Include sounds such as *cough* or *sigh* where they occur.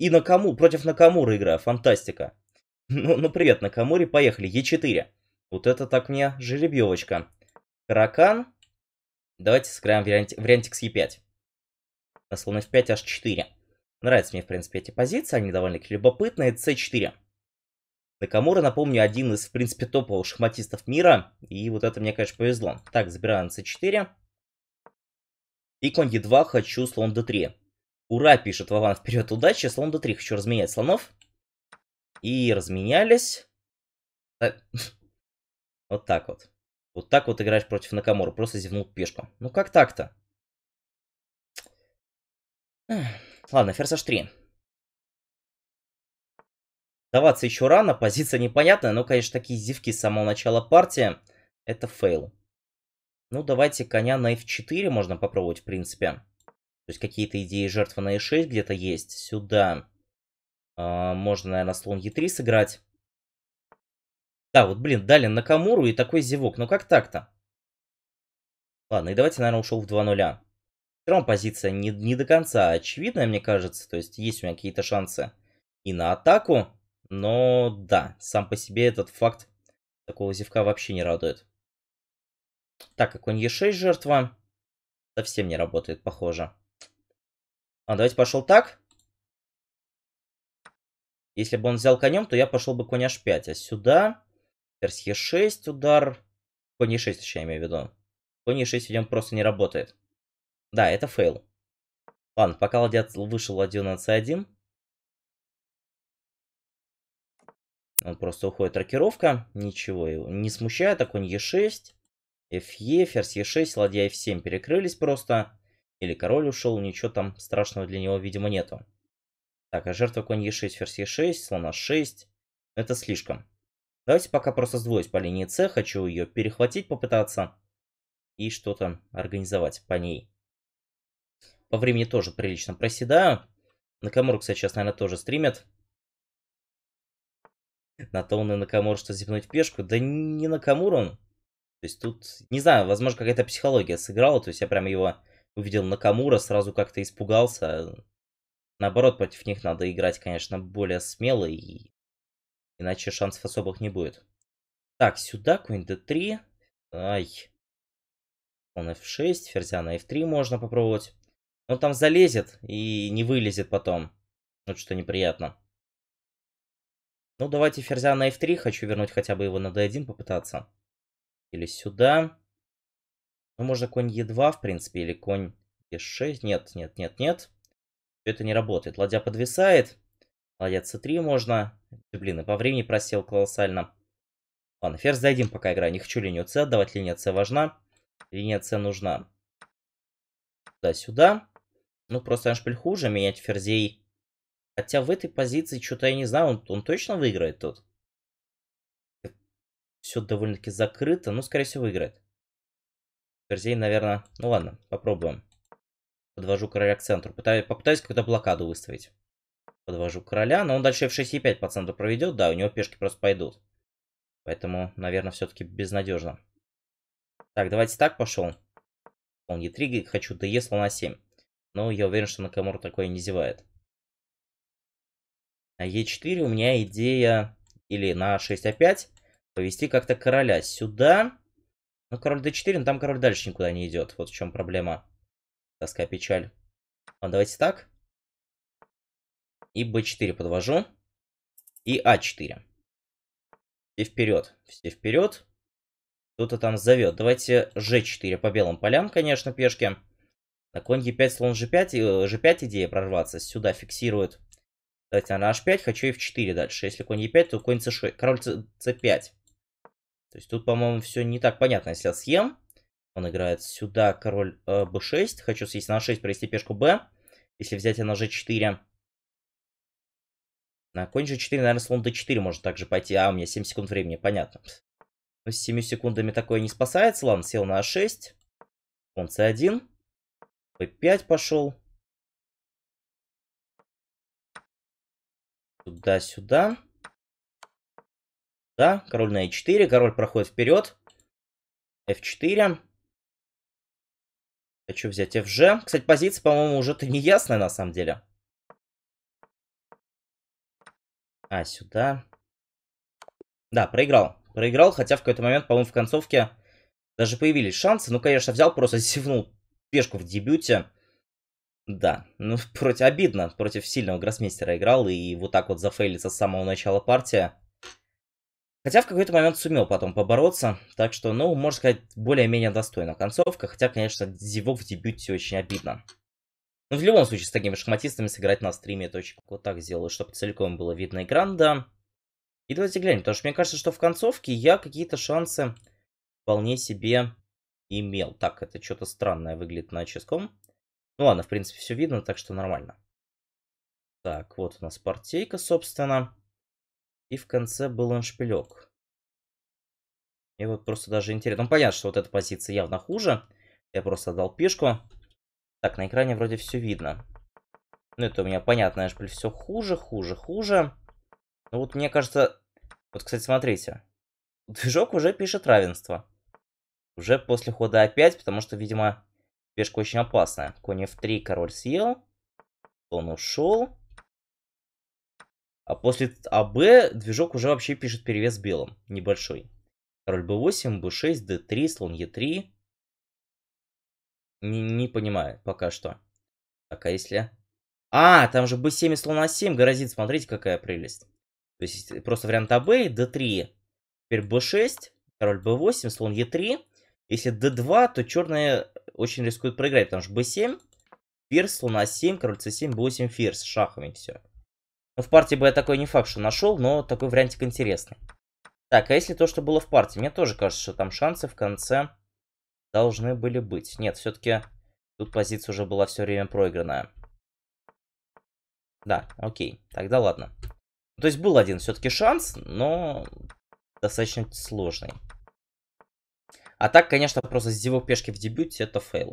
И на Накаму, против Накамура игра, фантастика. Ну, ну привет, Накамури, поехали, Е4. Вот это так мне жеребьевочка. Каракан. Давайте сыграем варианти вариантик с Е5. На слон F5, H4. Нравятся мне, в принципе, эти позиции, они довольно-таки любопытные. C4. Накамура, напомню, один из, в принципе, топовых шахматистов мира. И вот это мне, конечно, повезло. Так, забираем с 4 И конь е 2 хочу слон d3. Ура, пишет Вован, вперед, удачи. Слон d3, хочу разменять слонов. И разменялись. Э, *laughs* вот так вот. Вот так вот играешь против Накамору, Просто зевнул пешку. Ну как так-то? Ладно, ферзь h3. Даваться еще рано, позиция непонятная, но, конечно, такие зевки с самого начала партии. Это фейл. Ну, давайте коня на f4 можно попробовать, в принципе. То есть какие-то идеи жертва на e6 э где-то есть. Сюда э, можно, наверное, слон e3 сыграть. Да, вот, блин, дали Накамуру и такой зевок. Ну как так-то? Ладно, и давайте, наверное, ушел в 2 0 Все равно позиция не, не до конца очевидная, мне кажется. То есть есть у меня какие-то шансы и на атаку. Но да, сам по себе этот факт такого зевка вообще не радует. Так, как конь Е6 жертва совсем не работает, похоже. А, давайте пошел так. Если бы он взял конем, то я пошел бы конь h5. А сюда... Ферзь e6 удар. Конь e6 еще я имею в виду. Конь e6, видимо, просто не работает. Да, это фейл. Ладно, пока ладья вышел ладью на c1. Он просто уходит рокировка. Ничего его не смущает. А конь e6. fe, ферзь e6, ладья f7 перекрылись просто или король ушел, ничего там страшного для него, видимо, нету. Так, а жертва конь Е6, ферзь Е6, слон H6. Это слишком. Давайте пока просто сдвоюсь по линии С, хочу ее перехватить попытаться и что-то организовать по ней. По времени тоже прилично проседаю. Накамур, кстати, сейчас, наверное, тоже стримит. На то он и Накамур, что зипнуть пешку. Да не Накамур он. То есть тут, не знаю, возможно, какая-то психология сыграла. То есть я прям его увидел Накамура, сразу как-то испугался. Наоборот, против них надо играть, конечно, более смело, и... иначе шансов особых не будет. Так, сюда queen d3. Ай. Он f6, ферзя на f3 можно попробовать. но там залезет и не вылезет потом. Вот что неприятно. Ну, давайте ферзя на f3. Хочу вернуть хотя бы его на d1 попытаться. Или сюда. Ну, можно конь Е2, в принципе, или конь Е6. Нет, нет, нет, нет. Это не работает. Ладья подвисает. Ладья c3 можно. Блин, и по времени просел колоссально. Ладно, ферзь зайдем, пока играю Не хочу линию c отдавать. Линия c важна. Линия c нужна. Сюда-сюда. Ну, просто аншпиль хуже. Менять ферзей. Хотя в этой позиции, что-то я не знаю, он, он точно выиграет тут? Все довольно-таки закрыто. Ну, скорее всего, выиграет. Ферзей, наверное... Ну ладно, попробуем. Подвожу короля к центру. Пытаюсь, попытаюсь какую-то блокаду выставить. Подвожу короля, но он дальше f6, e5 по центру проведет. Да, у него пешки просто пойдут. Поэтому, наверное, все-таки безнадежно. Так, давайте так пошел. Он e3, хочу да de, слона 7. Но я уверен, что на Накамура такое не зевает. На e4 у меня идея, или на 6 опять, повести как-то короля сюда. Ну, король d4, но там король дальше никуда не идет. Вот в чем проблема. Тоска, печаль. А давайте так. И b4 подвожу. И а4. Все вперед. Все вперед. Кто-то там зовет. Давайте g4 по белым полям, конечно, пешки. На конь e5, слон g5. g5 э, идея прорваться. Сюда фиксирует. Давайте на h5. Хочу и в 4 дальше. Если конь e5, то конь c6. Король c5. То есть тут, по-моему, все не так понятно. Если я съем, он играет сюда король э, b6. Хочу съесть на 6, провести пешку b. Если взять на g4. На конь g4, наверное, слон d4 может также пойти. А, у меня 7 секунд времени, понятно. Но ну, с 7 секундами такое не спасает. Слон сел на a6. Слон c1. b5 пошел. Туда-сюда. Да, король на e4, король проходит вперед. f4. Хочу взять fg. Кстати, позиция, по-моему, уже-то не ясная на самом деле. А, сюда. Да, проиграл. Проиграл, хотя в какой-то момент, по-моему, в концовке даже появились шансы. Ну, конечно, взял, просто зевнул пешку в дебюте. Да, ну, *laughs* против обидно. Против сильного гроссмейстера играл и вот так вот зафейлится с самого начала партии. Хотя в какой-то момент сумел потом побороться, так что, ну, можно сказать, более-менее достойна концовка, хотя, конечно, его в дебюте очень обидно. Ну, в любом случае, с такими шахматистами сыграть на стриме, это очень вот так сделаю, чтобы целиком было видно экран, И давайте глянем, потому что мне кажется, что в концовке я какие-то шансы вполне себе имел. Так, это что-то странное выглядит на ческом. Ну ладно, в принципе, все видно, так что нормально. Так, вот у нас партийка, собственно. И в конце был аншпилек. И вот просто даже интересно. Ну, понятно, что вот эта позиция явно хуже. Я просто отдал пешку. Так, на экране вроде все видно. Ну, это у меня понятно, Эшпиль все хуже, хуже, хуже. Но ну, вот мне кажется... Вот, кстати, смотрите. Движок уже пишет равенство. Уже после хода А5, потому что, видимо, пешка очень опасная. Конь F3 король съел. Он ушел. А после АБ движок уже вообще пишет перевес белым, небольшой. Король б 8 б 6 д 3 слон е 3 Не, не понимаю пока что. Так, а если... А, там же б 7 и слон а 7 грозит, смотрите, какая прелесть. То есть просто вариант АБ и d3. Теперь б 6 король б 8 слон е 3 Если д 2 то черные очень рискуют проиграть, потому что б 7 ферзь, слон а 7 король с 7 б 8 ферзь, шахами все. Но ну, в партии бы я такой не факт, что нашел, но такой вариантик интересный. Так, а если то, что было в партии? Мне тоже кажется, что там шансы в конце должны были быть. Нет, все-таки тут позиция уже была все время проигранная. Да, окей, тогда ладно. То есть был один все-таки шанс, но достаточно сложный. А так, конечно, просто с зевок пешки в дебюте это фейл.